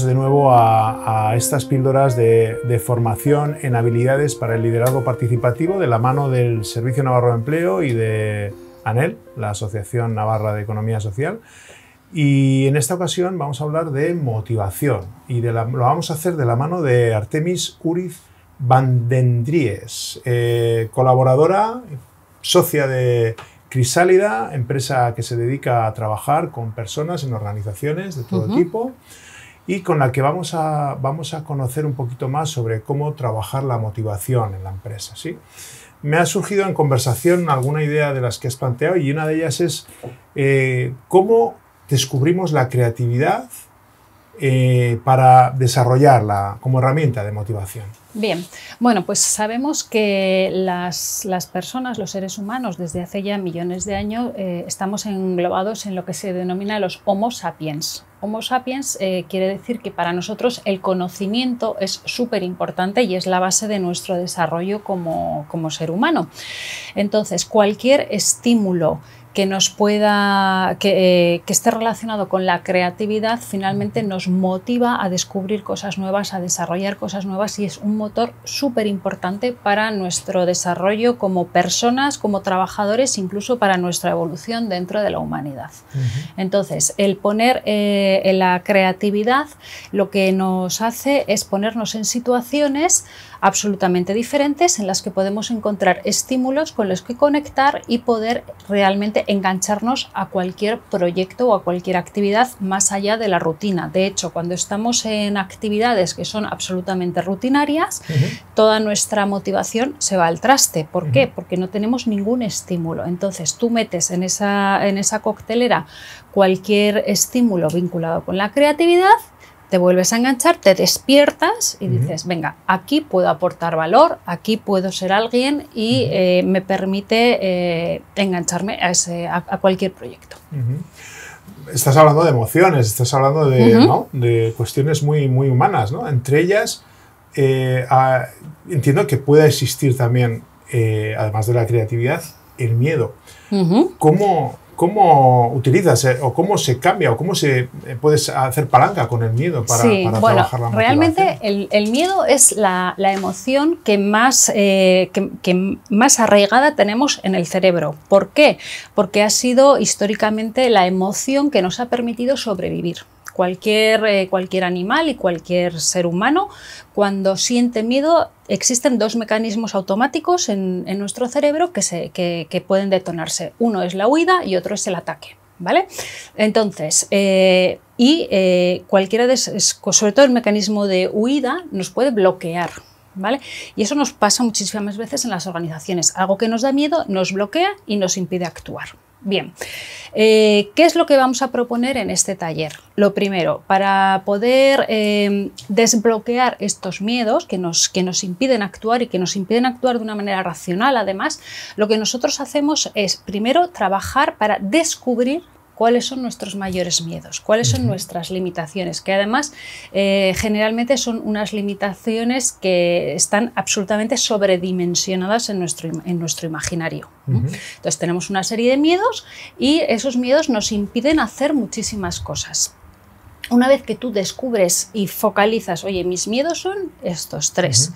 de nuevo a, estas píldoras de, formación en habilidades para el liderazgo participativo de la mano del Servicio Navarro de Empleo y de ANEL, la Asociación Navarra de Economía Social. Y en esta ocasión vamos a hablar de motivación y de lo vamos a hacer de la mano de Artemis Uriz Vandendries, eh, colaboradora, socia de Crisálida, empresa que se dedica a trabajar con personas en organizaciones de todo tipo y con la que vamos a, vamos a conocer un poquito más sobre cómo trabajar la motivación en la empresa. ¿sí? Me ha surgido en conversación alguna idea de las que has planteado y una de ellas es eh, cómo descubrimos la creatividad eh, para desarrollarla como herramienta de motivación. Bien, bueno, pues sabemos que las, personas, los seres humanos, desde hace ya millones de años, eh, estamos englobados en lo que se denomina los Homo sapiens. Homo sapiens eh, quiere decir que para nosotros el conocimiento es súper importante y es la base de nuestro desarrollo como, como ser humano. Entonces, cualquier estímulo que nos pueda, eh, que, esté relacionado con la creatividad, finalmente nos motiva a descubrir cosas nuevas, a desarrollar cosas nuevas y es un motor súper importante para nuestro desarrollo como personas, como trabajadores, incluso para nuestra evolución dentro de la humanidad. Entonces, el poner eh, en la creatividad lo que nos hace es ponernos en situaciones absolutamente diferentes en las que podemos encontrar estímulos con los que conectar y poder realmente engancharnos a cualquier proyecto o a cualquier actividad más allá de la rutina. De hecho, cuando estamos en actividades que son absolutamente rutinarias, toda nuestra motivación se va al traste. ¿Por qué? Porque no tenemos ningún estímulo. Entonces, tú metes en esa, en esa coctelera cualquier estímulo vinculado con la creatividad te vuelves a enganchar, te despiertas y dices, venga, aquí puedo aportar valor, aquí puedo ser alguien y eh, me permite eh, engancharme a, cualquier proyecto. Estás hablando de emociones, estás hablando de, cuestiones muy, muy humanas, ¿no? Entre ellas, eh, entiendo que pueda existir también, además de la creatividad, el miedo. ¿Cómo, ¿Cómo utilizas eh, o cómo se cambia o cómo se eh, puedes hacer palanca con el miedo para, trabajar la motivación? Realmente el, miedo es la, emoción eh, que más arraigada tenemos en el cerebro. ¿Por qué? Porque ha sido históricamente la emoción que nos ha permitido sobrevivir. Cualquier, eh, cualquier animal y cualquier ser humano, cuando siente miedo, existen dos mecanismos automáticos en, nuestro cerebro que, se, que, pueden detonarse. Uno es la huida y otro es el ataque. ¿Vale? Entonces, eh, y eh, cualquiera sobre todo el mecanismo de huida, nos puede bloquear. ¿Vale? Y eso nos pasa muchísimas veces en las organizaciones. Algo que nos da miedo nos bloquea y nos impide actuar. Bien, eh, ¿qué es lo que vamos a proponer en este taller? Lo primero, para poder em, desbloquear estos miedos que nos, que nos impiden actuar y que nos impiden actuar de una manera racional, además, lo que nosotros hacemos es primero trabajar para descubrir cuáles son nuestros mayores miedos, cuáles son nuestras limitaciones, que además eh, generalmente son unas limitaciones que están absolutamente sobredimensionadas en nuestro, en nuestro imaginario. Entonces tenemos una serie de miedos y esos miedos nos impiden hacer muchísimas cosas. Una vez que tú descubres y focalizas, oye, mis miedos son estos tres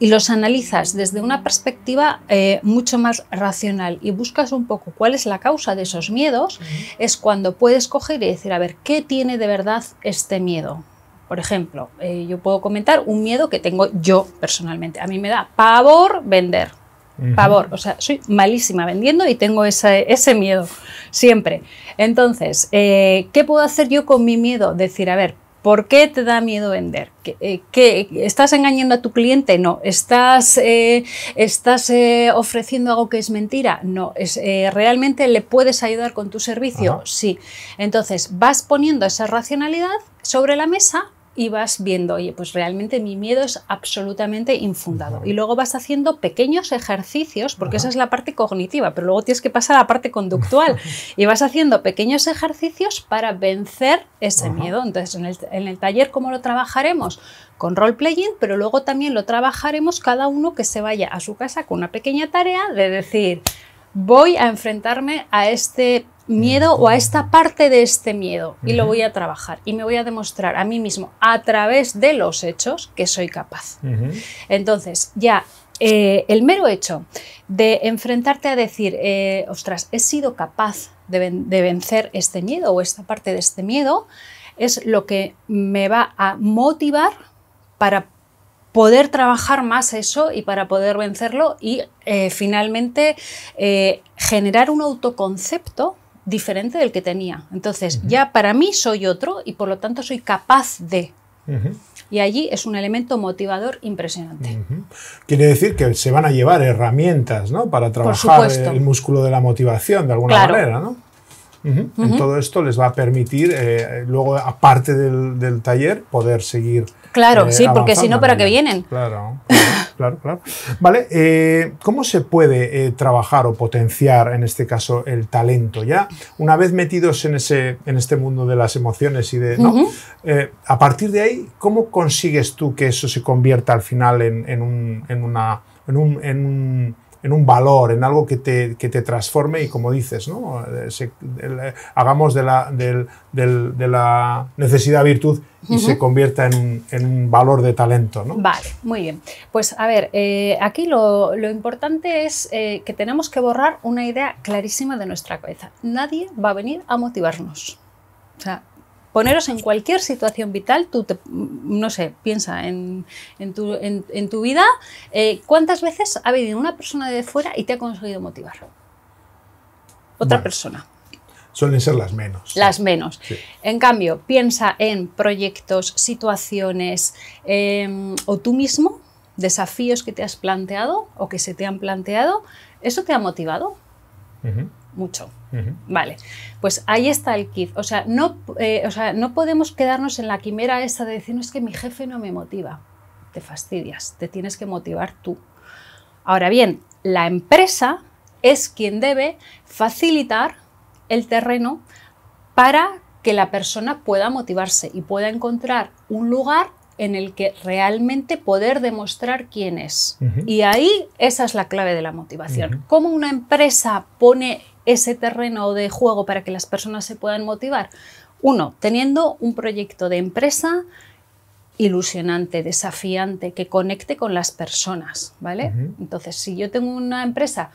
y los analizas desde una perspectiva eh, mucho más racional y buscas un poco cuál es la causa de esos miedos, es cuando puedes coger y decir, a ver, ¿qué tiene de verdad este miedo? Por ejemplo, eh, yo puedo comentar un miedo que tengo yo personalmente. A mí me da pavor vender. Pavor, o sea, soy malísima vendiendo y tengo ese, miedo siempre. Entonces, eh, ¿qué puedo hacer yo con mi miedo? Decir, a ver, ¿Por qué te da miedo vender? Eh, ¿Qué, estás engañando a tu cliente? No. ¿Estás, eh, estás eh, ofreciendo algo que es mentira? No. ¿Realmente le puedes ayudar con tu servicio? Sí. Entonces, vas poniendo esa racionalidad sobre la mesa y vas viendo, oye, pues realmente mi miedo es absolutamente infundado. Y luego vas haciendo pequeños ejercicios, porque esa es la parte cognitiva, pero luego tienes que pasar a la parte conductual. y vas haciendo pequeños ejercicios para vencer ese miedo. Entonces, en el, en el taller, ¿cómo lo trabajaremos? Con role-playing, pero luego también lo trabajaremos cada uno que se vaya a su casa con una pequeña tarea de decir, voy a enfrentarme a este miedo o a esta parte de este miedo y lo voy a trabajar y me voy a demostrar a mí mismo a través de los hechos que soy capaz. Entonces, ya eh, el mero hecho de enfrentarte a decir, eh, ostras, he sido capaz de, de, vencer este miedo o esta parte de este miedo, es lo que me va a motivar para poder trabajar más eso y para poder vencerlo y eh, finalmente eh, generar un autoconcepto diferente del que tenía. Entonces, ya para mí soy otro y por lo tanto soy capaz de. Y allí es un elemento motivador impresionante. Quiere decir que se van a llevar herramientas ¿no? para trabajar el músculo de la motivación de alguna manera, ¿no? En todo esto les va a permitir, eh, luego, aparte del, taller, poder seguir. Claro, eh, sí, porque si no, ¿para qué vienen? Claro, claro, claro. Vale, eh, ¿cómo se puede trabajar o potenciar, en este caso, el talento? Ya, una vez metidos en, ese, en este mundo de las emociones y de. ¿no? a partir de ahí, ¿cómo consigues tú que eso se convierta al final en, en, una, en un en un valor, en algo que te, transforme y como dices, ¿no? Eh, eh, hagamos de la, de la necesidad virtud y se convierta en, un valor de talento. ¿no? Vale, muy bien. Pues a ver, eh, aquí lo, importante es que tenemos que borrar una idea clarísima de nuestra cabeza. Nadie va a venir a motivarnos. O sea, poneros en cualquier situación vital, tú, mm, no sé, piensa en, tu, vida, eh, ¿cuántas veces ha venido una persona de fuera y te ha conseguido motivar? Otra persona. Suelen ser las menos. Las menos. En cambio, piensa en proyectos, situaciones em, o tú mismo, desafíos que te has planteado o que se te han planteado, ¿eso te ha motivado? mucho. Vale, pues ahí está el kit. O sea, no, eh, no podemos quedarnos en la quimera esa de decir, no, es que mi jefe no me motiva. Te fastidias, te tienes que motivar tú. Ahora bien, la empresa es quien debe facilitar el terreno para que la persona pueda motivarse y pueda encontrar un lugar en el que realmente poder demostrar quién es. Y ahí esa es la clave de la motivación. Como ¿Cómo una empresa pone ese terreno de juego para que las personas se puedan motivar? Uno, teniendo un proyecto de empresa ilusionante, desafiante, que conecte con las personas, ¿vale? Entonces, si yo tengo una empresa,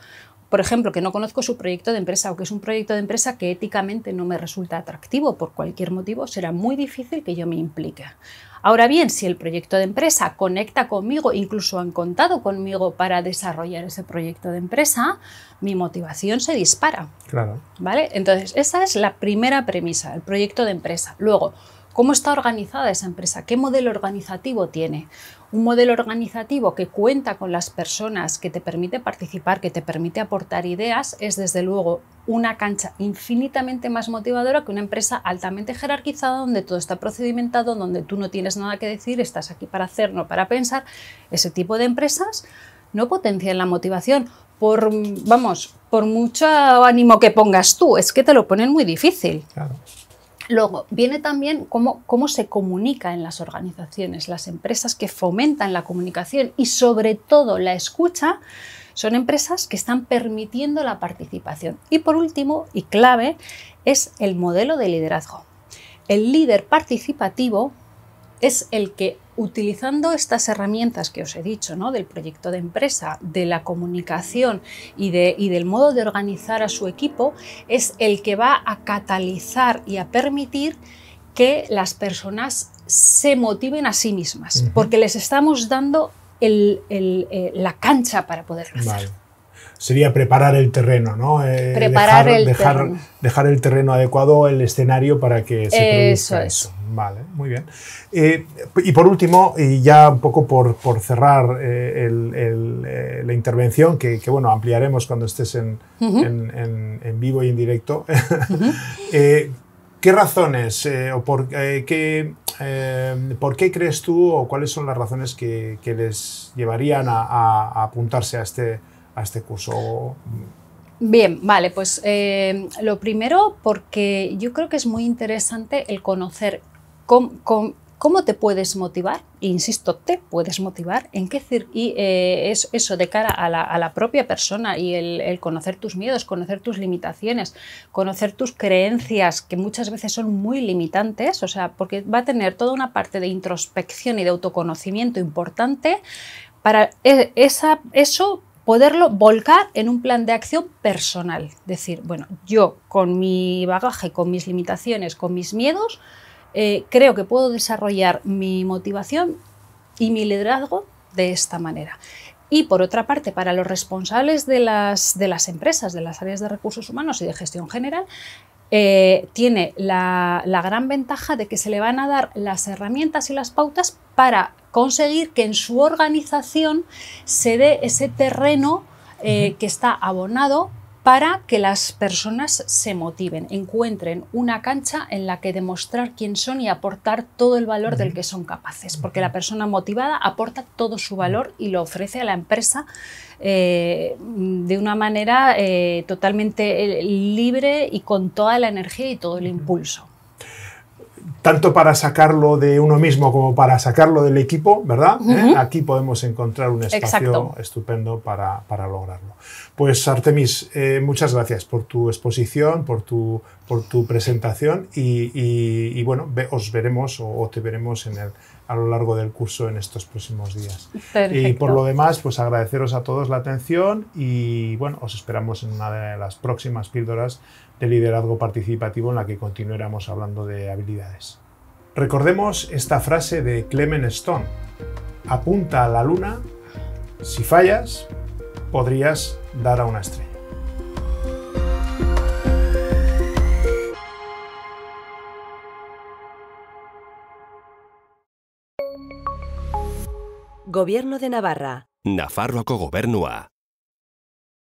por ejemplo, que no conozco su proyecto de empresa o que es un proyecto de empresa que éticamente no me resulta atractivo por cualquier motivo, será muy difícil que yo me implique. Ahora bien, si el proyecto de empresa conecta conmigo, incluso han contado conmigo para desarrollar ese proyecto de empresa, mi motivación se dispara. Claro. ¿Vale? Entonces, esa es la primera premisa, el proyecto de empresa. Luego, ¿Cómo está organizada esa empresa? ¿Qué modelo organizativo tiene? Un modelo organizativo que cuenta con las personas, que te permite participar, que te permite aportar ideas, es desde luego una cancha infinitamente más motivadora que una empresa altamente jerarquizada donde todo está procedimentado, donde tú no tienes nada que decir, estás aquí para hacer, no para pensar. Ese tipo de empresas no potencian la motivación por, vamos, por mucho ánimo que pongas tú, es que te lo ponen muy difícil. Claro. Luego, viene también cómo, cómo, se comunica en las organizaciones. Las empresas que fomentan la comunicación y sobre todo la escucha son empresas que están permitiendo la participación. Y por último, y clave, es el modelo de liderazgo. El líder participativo es el que utilizando estas herramientas que os he dicho, ¿no? del proyecto de empresa, de la comunicación y, del modo de organizar a su equipo, es el que va a catalizar y a permitir que las personas se motiven a sí mismas, porque les estamos dando eh, la cancha para poderlo hacer sería preparar el terreno, ¿no? Eh, preparar dejar, el terreno. el terreno adecuado, el escenario para que se eso es. Vale, muy bien. Eh, y por último, y ya un poco por, cerrar eh, la intervención, que, bueno, ampliaremos cuando estés en, vivo y en directo. ¿Qué razones o por qué ¿Por qué crees tú o cuáles son las razones que, les llevarían a apuntarse a este, a este curso? Bien, vale, pues eh, lo primero porque yo creo que es muy interesante el conocer cómo, cómo, te puedes motivar, e insisto, te puedes motivar, en qué y eh, es eso de cara a la, propia persona y el, el, conocer tus miedos, conocer tus limitaciones, conocer tus creencias, que muchas veces son muy limitantes, o sea, porque va a tener toda una parte de introspección y de autoconocimiento importante para eh, esa, eso poderlo volcar en un plan de acción personal. Decir, bueno, yo con mi bagaje, con mis limitaciones, con mis miedos, eh, creo que puedo desarrollar mi motivación y mi liderazgo de esta manera. Y por otra parte, para los responsables de las, de las empresas, de las áreas de recursos humanos y de gestión general, eh, tiene la, la gran ventaja de que se le van a dar las herramientas y las pautas para conseguir que en su organización se dé ese terreno eh, que está abonado para que las personas se motiven, encuentren una cancha en la que demostrar quién son y aportar todo el valor del que son capaces, porque la persona motivada aporta todo su valor y lo ofrece a la empresa eh, de una manera eh, totalmente libre y con toda la energía y todo el impulso tanto para sacarlo de uno mismo como para sacarlo del equipo, ¿verdad? Aquí podemos encontrar un espacio estupendo para lograrlo. Pues Artemis, eh, muchas gracias por tu exposición, por tu, por tu presentación y, bueno, os veremos o, te veremos en el, a lo largo del curso en estos próximos días. Y por lo demás, pues agradeceros a todos la atención y bueno, os esperamos en una de las próximas píldoras de liderazgo participativo en la que continuaremos hablando de habilidades. Recordemos esta frase de Clement Stone. Apunta a la luna, si fallas, podrías dar a una estrella. Gobierno de Navarra. Nafarroako gobernua.